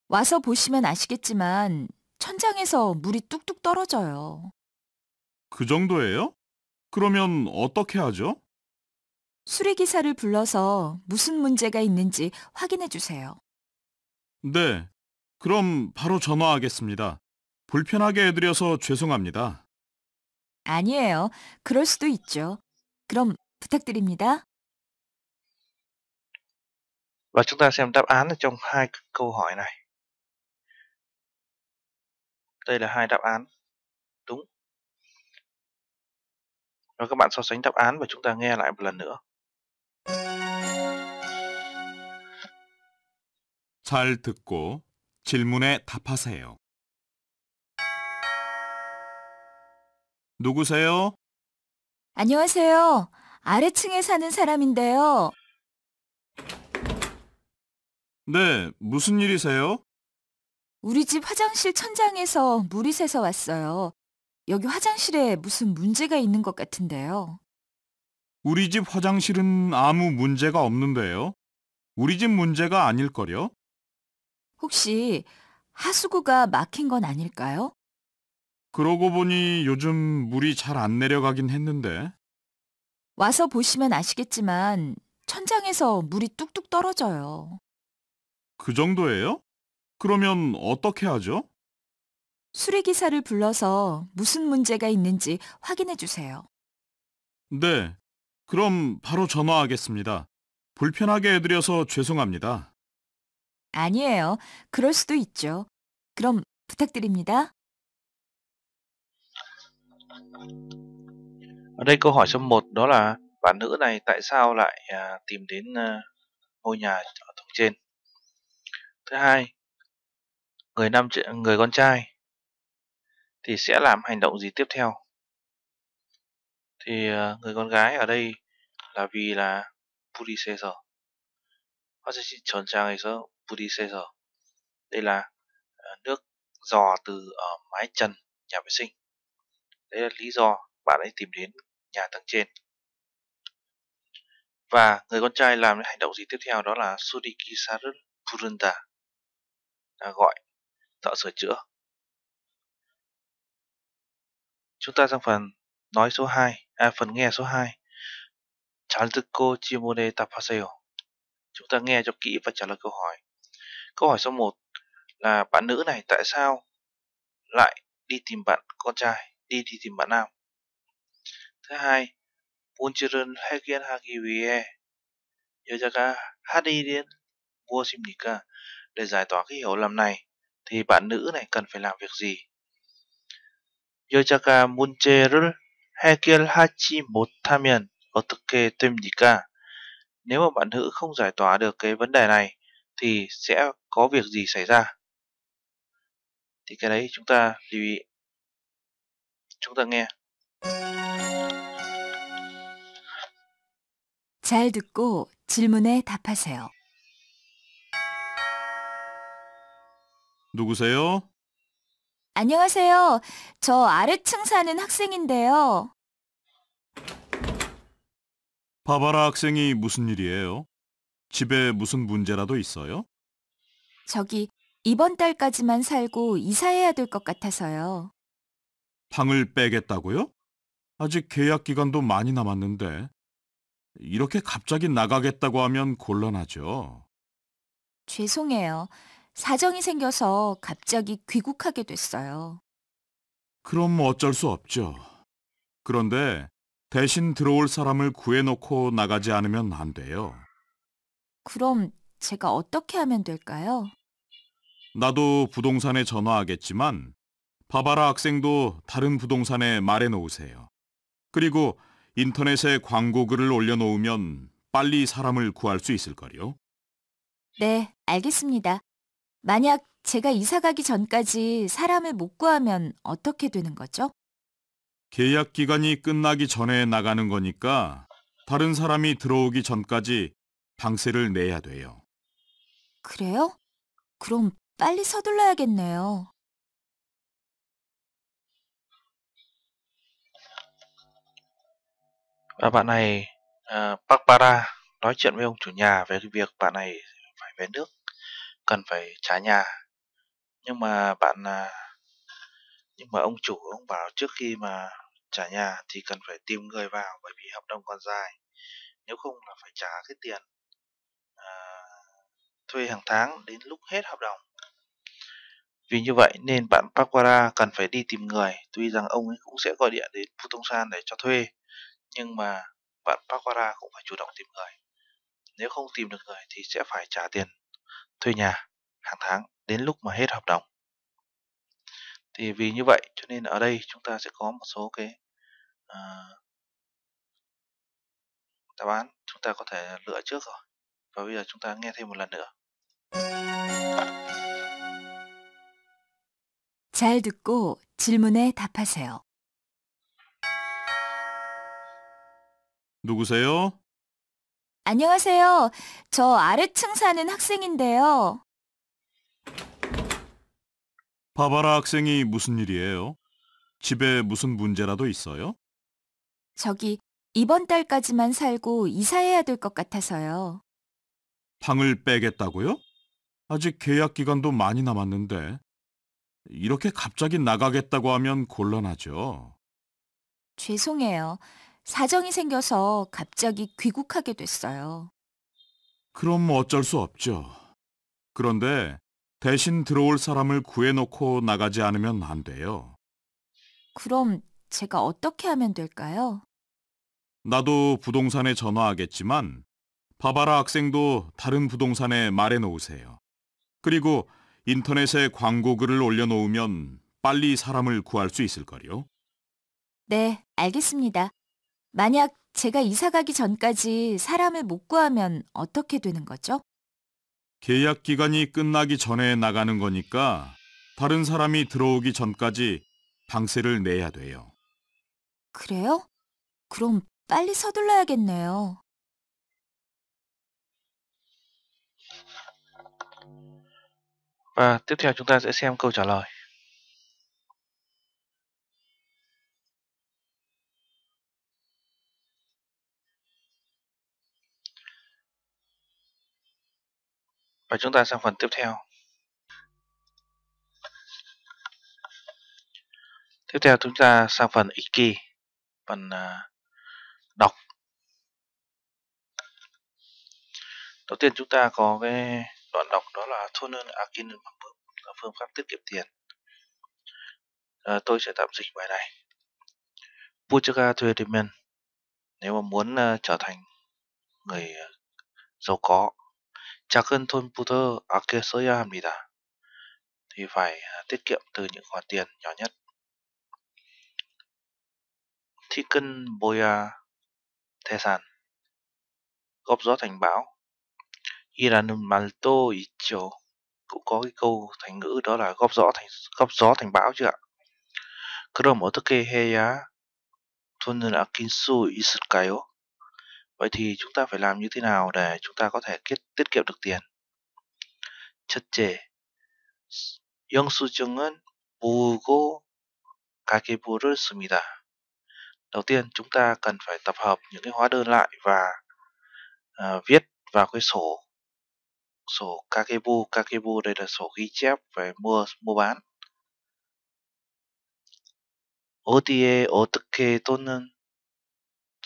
와서 보시면 아시겠지만 천장에서 물이 뚝뚝 떨어져요. 그 정도예요? 그러면 어떻게 하죠? 수리기사를 불러서 무슨 문제가 있는지 확인해 주세요. 네, 그럼 바로 전화하겠습니다. 불편하게 해드려서 죄송합니다. 아니에요. 그럴 수도 있죠. 그럼 부탁드립니다. Và chúng ta xem đáp án ở trong hai câu hỏi này. Đây là hai đáp án đúng. Và các bạn so sánh đáp án và chúng ta nghe lại một lần nữa. 잘 듣고 질문에 답하세요. 누구세요? 안녕하세요. 아래층에 사는 사람인데요. 네, 무슨 일이세요? 우리 집 화장실 천장에서 물이 새서 왔어요. 여기 화장실에 무슨 문제가 있는 것 같은데요. 우리 집 화장실은 아무 문제가 없는데요. 우리 집 문제가 아닐걸요? 혹시 하수구가 막힌 건 아닐까요? 그러고 보니 요즘 물이 잘 안 내려가긴 했는데. 와서 보시면 아시겠지만 천장에서 물이 뚝뚝 떨어져요. 그 정도예요? 그러면 어떻게 하죠? 수리기사를 불러서 무슨 문제가 있는지 확인해 주세요. 네. 그럼 바로 전화하겠습니다. 불편하게 해드려서 죄송합니다. 아니에요. 그럴 수도 있죠. 그럼 부탁드립니다. Ở đây câu hỏi số 1 đó là bạn nữ này tại sao lại tìm đến ngôi nhà ở tầng trên? thứ hai người nam người con trai thì sẽ làm hành động gì tiếp theo thì ờ, người con gái ở đây là vì là sẽ chọn predecessor 화장실 전장에서 predecessor đây là ờ, nước giò từ ở mái trần nhà vệ sinh đấy là lý do bạn ấy tìm đến nhà tầng trên và người con trai làm những hành động gì tiếp theo đó là Sudiki Sarun Purunda đã gọi thợ sửa chữa. Chúng ta sang phần nói số 2, à phần nghe số 2. 잘 듣고 Tapaseo. Chúng ta nghe cho kỹ và trả lời câu hỏi. Câu hỏi số 1 là bạn nữ này tại sao lại đi tìm bạn con trai, đi đi tìm bạn nam. Thứ hai, 본질은 해결하기 위해 여자가 할일은 무엇입니까? để giải tỏa cái hiểu lầm này thì bạn nữ này cần phải làm việc gì? 여자가 문제를 해결하지 못하면 어떻게 됩니까? Nếu mà bạn nữ không giải tỏa được cái vấn đề này thì sẽ có việc gì xảy ra? Thì cái đấy chúng ta lưu ý. Chúng ta nghe. 잘 듣고 질문에 답하세요. 누구세요? 안녕하세요. 저 아래층 사는 학생인데요. 바바라 학생이 무슨 일이에요? 집에 무슨 문제라도 있어요? 저기 이번 달까지만 살고 이사해야 될 것 같아서요. 방을 빼겠다고요? 아직 계약 기간도 많이 남았는데 이렇게 갑자기 나가겠다고 하면 곤란하죠. 죄송해요. 사정이 생겨서 갑자기 귀국하게 됐어요. 그럼 뭐 어쩔 수 없죠. 그런데 대신 들어올 사람을 구해놓고 나가지 않으면 안 돼요. 그럼 제가 어떻게 하면 될까요? 나도 부동산에 전화하겠지만 바바라 학생도 다른 부동산에 말해놓으세요. 그리고 인터넷에 광고 글을 올려놓으면 빨리 사람을 구할 수 있을 걸요 네, 알겠습니다. 만약 제가 이사 가기 전까지 사람을 못 구하면 어떻게 되는 거죠? 계약 기간이 끝나기 전에 나가는 거니까 다른 사람이 들어오기 전까지 방세를 내야 돼요. 그래요? 그럼 빨리 서둘러야겠네요. v bạn này, u Park Para nói chuyện với ông chủ nhà về cái việc bạn này phải về nước. cần phải trả nhà nhưng mà bạn à, nhưng mà ông chủ ông bảo trước khi mà trả nhà thì cần phải tìm người vào bởi vì hợp đồng còn dài nếu không là phải trả cái tiền à, thuê hàng tháng đến lúc hết hợp đồng vì như vậy nên bạn Pakwara cần phải đi tìm người tuy rằng ông ấy cũng sẽ gọi điện đến San để cho thuê nhưng mà bạn Pakwara cũng phải chủ động tìm người nếu không tìm được người thì sẽ phải trả tiền thuê nhà hàng tháng đến lúc mà hết hợp đồng thì vì như vậy cho nên ở đây chúng ta sẽ có một số cái uh, đáp án chúng ta có thể lựa trước rồi và bây giờ chúng ta nghe thêm một lần nữa 잘 듣고 질문에 답하세요. 누구세요? 안녕하세요. 저 아래층 사는 학생인데요. 바바라 학생이 무슨 일이에요? 집에 무슨 문제라도 있어요? 저기 이번 달까지만 살고 이사해야 될 것 같아서요. 방을 빼겠다고요? 아직 계약 기간도 많이 남았는데 이렇게 갑자기 나가겠다고 하면 곤란하죠. 죄송해요. 사정이 생겨서 갑자기 귀국하게 됐어요. 그럼 뭐 어쩔 수 없죠. 그런데 대신 들어올 사람을 구해놓고 나가지 않으면 안 돼요. 그럼 제가 어떻게 하면 될까요? 나도 부동산에 전화하겠지만 바바라 학생도 다른 부동산에 말해놓으세요. 그리고 인터넷에 광고 글을 올려놓으면 빨리 사람을 구할 수 있을 걸요 네, 알겠습니다. 만약 제가 이사 가기 전까지 사람을 못 구하면 어떻게 되는 거죠? 계약 기간이 끝나기 전에 나가는 거니까 다른 사람이 들어오기 전까지 방세를 내야 돼요. 그래요? 그럼 빨리 서둘러야겠네요. v tiếp theo chúng ta sẽ xem câu trả lời. Và chúng ta sang phần tiếp theo. Tiếp theo chúng ta sang phần kỳ phần à, đọc. Đầu tiên chúng ta có cái đoạn đọc đó là thôn ơn Akin là phương pháp tiết kiệm tiền. À, tôi sẽ tạm dịch bài này. Puchaka Thuyên Nếu mà muốn à, trở thành người à, giàu có 작은 돈부터 아껴 써야 합니다. thì phải à, tiết kiệm từ những khoản tiền nhỏ nhất. Thi cân boya thẻ sàn góp gió thành bão. Iranum 말도 icho cũng có cái câu thành ngữ đó là góp gió thành góp gió thành bão chứ ạ? 그럼 어떻게 해야 돈을 아낄 수 있을까요? Vậy thì chúng ta phải làm như thế nào để chúng ta có thể tiết, tiết kiệm được tiền? 첫째, 영수증은 모으고 가계부를 씁니다. Đầu tiên chúng ta cần phải tập hợp những cái hóa đơn lại và uh, viết vào cái sổ sổ Kakebu. Kakebu đây là sổ ghi chép về mua mua bán. 어디에 어떻게 또는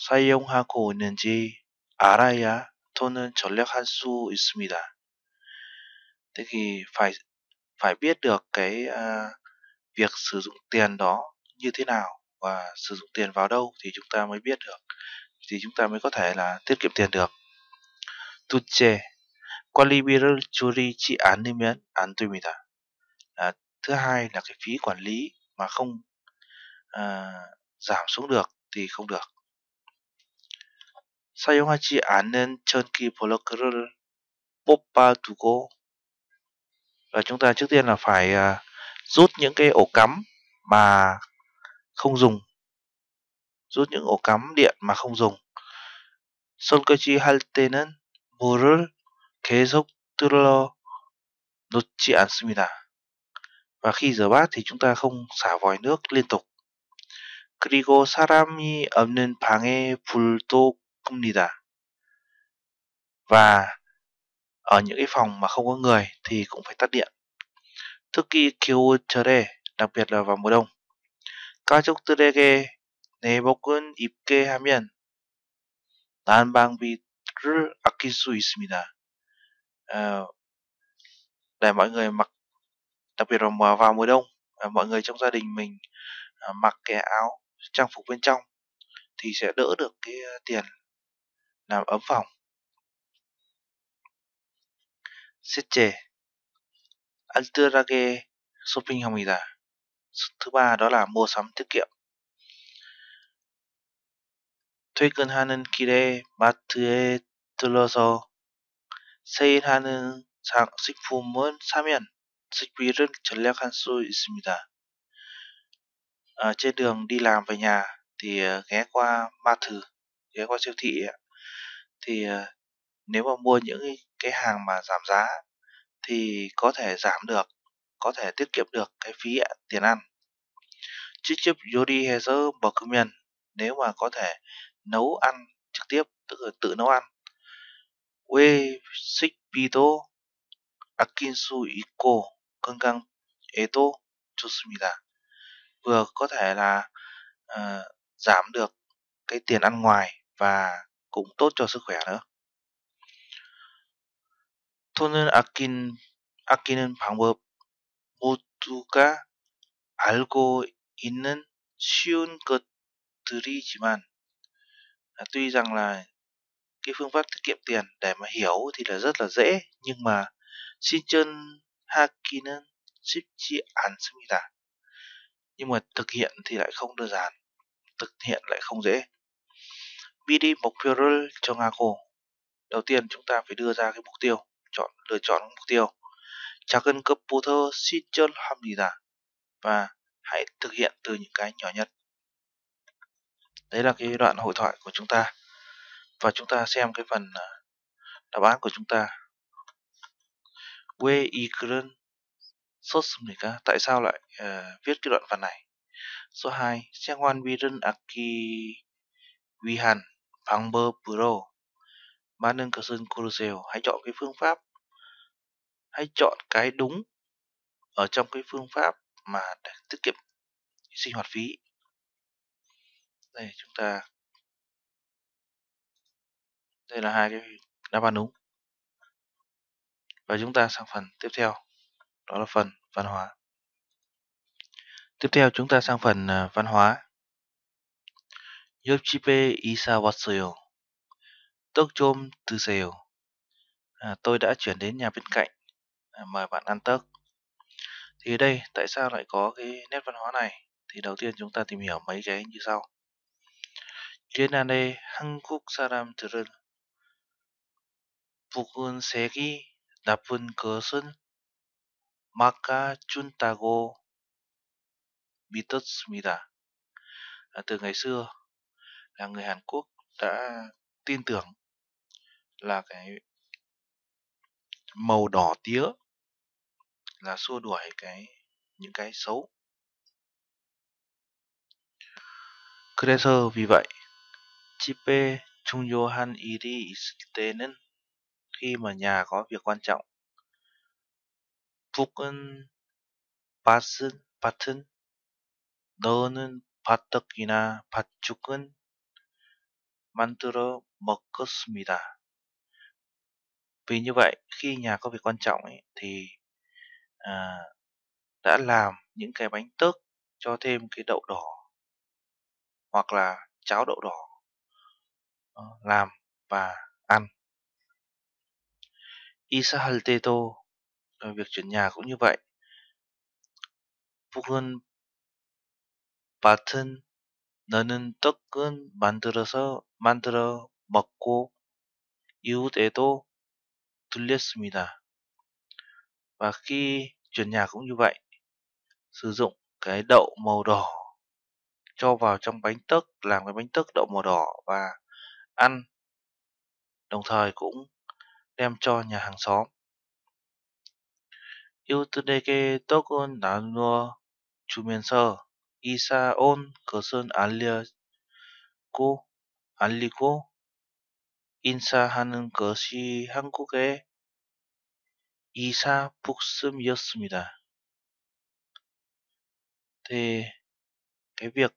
사용하고 있는지 알아야 또는 전략할 수 있습니다. Thế thì phải phải biết được cái à, việc sử dụng tiền đó như thế nào và sử dụng tiền vào đâu thì chúng ta mới biết được thì chúng ta mới có thể là tiết kiệm tiền được. 두째 관리비를 줄이지 않으면 안 됩니다. À, thứ hai là cái phí quản lý mà không à, giảm xuống được thì không được. 사용하지 않는 전기 블로크를 뽑아 두고 và chúng ta trước tiên là phải uh, rút những cái ổ cắm mà không dùng rút những ổ cắm điện mà không dùng 설거지 할 때는 물을 계속 뚫어 놓지 않습니다. Và khi rửa bát thì chúng ta không xả vòi nước liên tục. 그리고 사람이 없는 방에 불도 comunidad. Và ở những cái phòng mà không có người thì cũng phải tắt điện. 특히 겨울철에 đặc biệt là vào mùa đông. 가족들에게 내복은 입게 하면 난방비를 아낄 수 있습니다. À, để mọi người mặc đặc biệt là mùa vào mùa đông ờ, mọi người trong gia đình mình ờ, mặc cái áo trang phục bên trong thì sẽ đỡ được cái ờ, tiền làm ấm phòng. Sitche Alturage Shopping hàng mình giả. Thứ ba đó là mua sắm tiết kiệm. 퇴근하는 길에 마트에 들러서 세일하는 장, 식품은 사면 식비를 절약할 수 있습니다. À, trên đường đi làm về nhà thì ờ, ghé qua ma thử, ghé qua siêu thị thì ờ, nếu mà mua những cái hàng mà giảm giá thì có thể giảm được có thể tiết kiệm được cái phí ờ, tiền ăn 직접 요리해서 먹으면 nếu mà có thể nấu ăn trực tiếp tức là tự nấu ăn 왜 식비도 아낄 수 있고 건강에도 좋습니다 vừa có thể là uh, giảm được cái tiền ăn ngoài và cũng tốt cho sức khỏe nữa. 토는 아낀, 아끼는 방법 모두가 알고 있는 쉬운 것들이지만 tuy rằng là cái phương pháp tiết kiệm tiền để mà hiểu thì là rất là dễ nhưng mà xin chân Hakinen 하기는 쉽지 않습니다. Nhưng mà thực hiện thì lại không đơn giản, thực hiện lại không dễ. BD 목표를 cổ đầu tiên chúng ta phải đưa ra cái mục tiêu, chọn lựa chọn mục tiêu. chắc cần cấp thơ xin chân 것부터 gì 합니다. Và hãy thực hiện từ những cái nhỏ nhất. Đấy là cái đoạn hội thoại của chúng ta. Và chúng ta xem cái phần à, đáp án của chúng ta. 왜이 글은 썼습니까? Tại sao lại uh, viết cái đoạn văn này? Số 2. 생활비는 아끼 위한 Bumble Pro. Bạn Custom Carousel hãy chọn cái phương pháp hãy chọn cái đúng ở trong cái phương pháp mà để tiết kiệm sinh hoạt phí. Đây chúng ta đây là hai cái đáp án đúng. Và chúng ta sang phần tiếp theo. Đó là phần văn hóa. Tiếp theo chúng ta sang phần à, văn hóa. 옆집에 이사 왔어요. Tốt chôm À, tôi đã chuyển đến nhà bên cạnh. À, mời bạn ăn tớc. Thì đây, tại sao lại có cái nét văn hóa này? Thì đầu tiên chúng ta tìm hiểu mấy cái như sau. Trên 지난해 한국 사람들은 붉은색이 나쁜 것은 막아준다고 믿었습니다. À, từ ngày xưa là người Hàn Quốc đã tin tưởng là cái màu đỏ tía là xua đuổi cái những cái xấu. 그래서 vì vậy 집에 중요한 일이 있을 때는 khi mà nhà có việc quan trọng 북은 밭은 밭은 너는 밭떡이나 밭죽은 만들어 먹었습니다. Vì như vậy, khi nhà có việc quan trọng ấy, thì à, đã làm những cái bánh tớc cho thêm cái đậu đỏ hoặc là cháo đậu đỏ ờ, làm và ăn. Isahal Teto, ờ, việc chuyển nhà cũng như vậy. Bukhun Pathan 너는 떡은 만들어서 만들어 먹고 이웃에도 들렸습니다. Và khi chuyển nhà cũng như vậy, sử dụng cái đậu màu đỏ cho vào trong bánh tấc, làm cái bánh tấc đậu màu đỏ và ăn. Đồng thời cũng đem cho nhà hàng xóm. 이웃들에게 떡은 나누어 주면서 이사온 것은 알렸고 알리고 인사하는 것이 한국의 이사 북섬이었습니다. 대 cái việc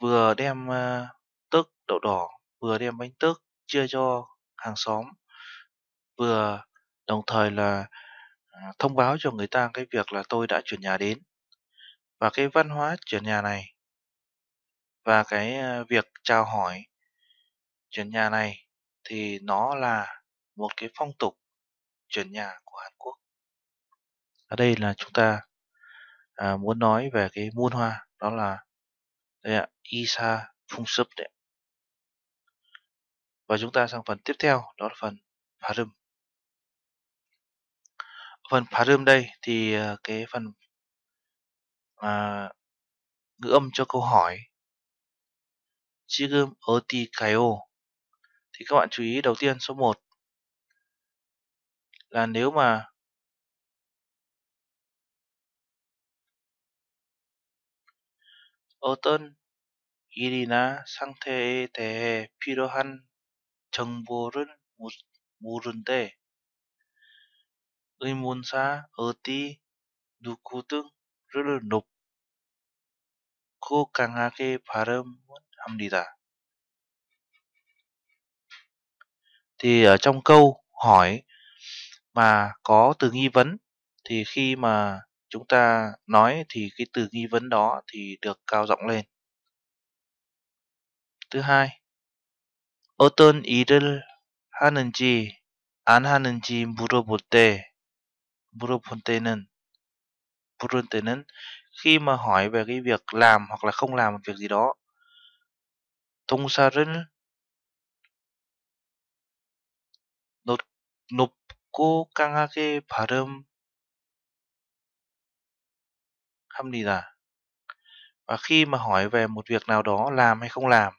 vừa đem tức đậu đỏ, vừa đem bánh tức chia cho hàng xóm, vừa đồng thời là thông báo cho người ta cái việc là tôi đã chuyển nhà đến và cái văn hóa chuyển nhà này và cái ờ, việc chào hỏi chuyển nhà này thì nó là một cái phong tục chuyển nhà của Hàn Quốc. Ở đây là chúng ta à, muốn nói về cái muôn hoa đó là đây ạ, Isa Phung Sub đấy. Và chúng ta sang phần tiếp theo đó là phần Parum. Phần Parum đây thì ờ, cái phần à, ngữ âm cho câu hỏi 지금 어디 가요? Thì các bạn chú ý đầu tiên số 1 là nếu mà 어떤 일이나 상태에 대해 필요한 정보를 물은데 의문사 어디 누구 등을 높꼭 강하게 발음합니다. Thì ở trong câu hỏi mà có từ nghi vấn thì khi mà chúng ta nói thì cái từ nghi vấn đó thì được cao giọng lên. Thứ hai, 어떤 일을 하는지 안 하는지 물어볼 때 물어볼 때는 물을 때는 khi mà hỏi về cái việc làm hoặc là không làm một việc gì đó 동사를 높, 높고 강하게 발음합니다. Và khi mà hỏi về một việc nào đó làm hay không làm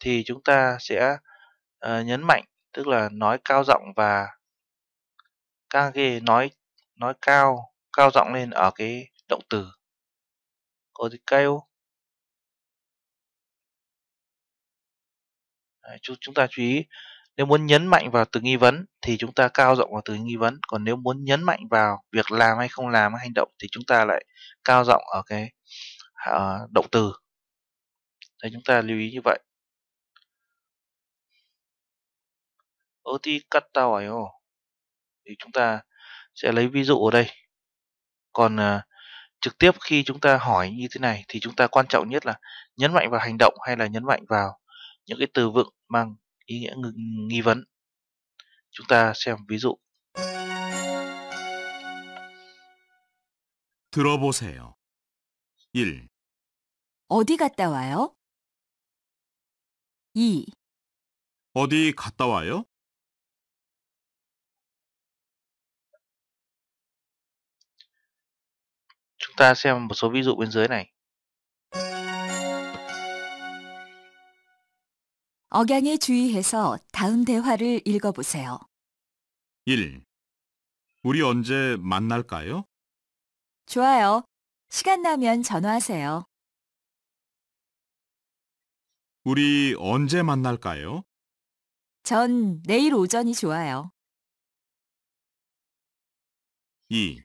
thì chúng ta sẽ uh, nhấn mạnh tức là nói cao giọng và 강하게 nói nói cao cao giọng lên ở cái động từ cortical Đấy, chúng ta chú ý nếu muốn nhấn mạnh vào từ nghi vấn thì chúng ta cao rộng vào từ nghi vấn còn nếu muốn nhấn mạnh vào việc làm hay không làm hành động thì chúng ta lại cao rộng ở cái uh, động từ Đấy, chúng ta lưu ý như vậy ở thì cắt tao ấy thì chúng ta sẽ lấy ví dụ ở đây còn uh, trực tiếp khi chúng ta hỏi như thế này thì chúng ta quan trọng nhất là nhấn mạnh vào hành động hay là nhấn mạnh vào những cái từ vựng mang ý nghĩa ng nghi vấn. Chúng ta xem ví dụ. 들어보세요. 1. 어디 갔다 와요? 2. 어디 갔다 와요? Chúng ta xem một số ví dụ bên dưới này. 억양에 주의해서 다음 대화를 읽어보세요. 1. 우리 언제 만날까요? 좋아요. 시간 나면 전화하세요. 우리 언제 만날까요? 전 내일 오전이 좋아요. 2.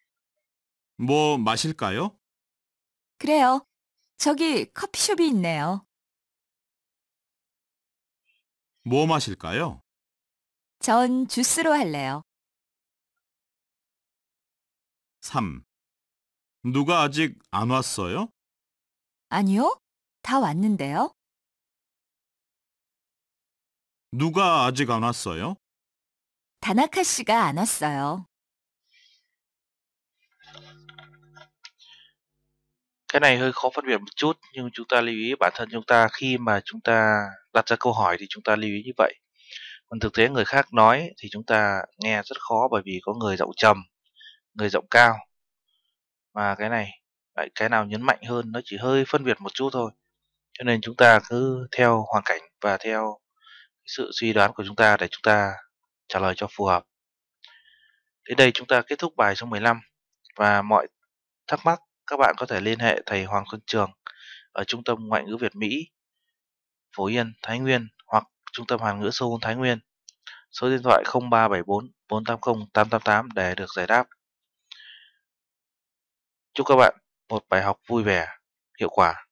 뭐 마실까요? 그래요. 저기 커피숍이 있네요. 뭐 마실까요? 전 주스로 할래요. 3. 누가 아직 안 왔어요? 아니요. 다 왔는데요. 누가 아직 안 왔어요? 다나카 씨가 안 왔어요. cái này hơi khó phân biệt một chút nhưng chúng ta lưu ý bản thân chúng ta khi mà chúng ta đặt ra câu hỏi thì chúng ta lưu ý như vậy còn thực tế người khác nói thì chúng ta nghe rất khó bởi vì có người giọng trầm người giọng cao mà cái này lại cái nào nhấn mạnh hơn nó chỉ hơi phân biệt một chút thôi cho nên chúng ta cứ theo hoàn cảnh và theo sự suy đoán của chúng ta để chúng ta trả lời cho phù hợp đến đây chúng ta kết thúc bài số 15 và mọi thắc mắc các bạn có thể liên hệ thầy Hoàng Xuân Trường ở Trung tâm Ngoại ngữ Việt Mỹ, Phú Yên, Thái Nguyên hoặc Trung tâm Hàn ngữ Seoul, Thái Nguyên. Số điện thoại 0374 480 888 để được giải đáp. Chúc các bạn một bài học vui vẻ, hiệu quả.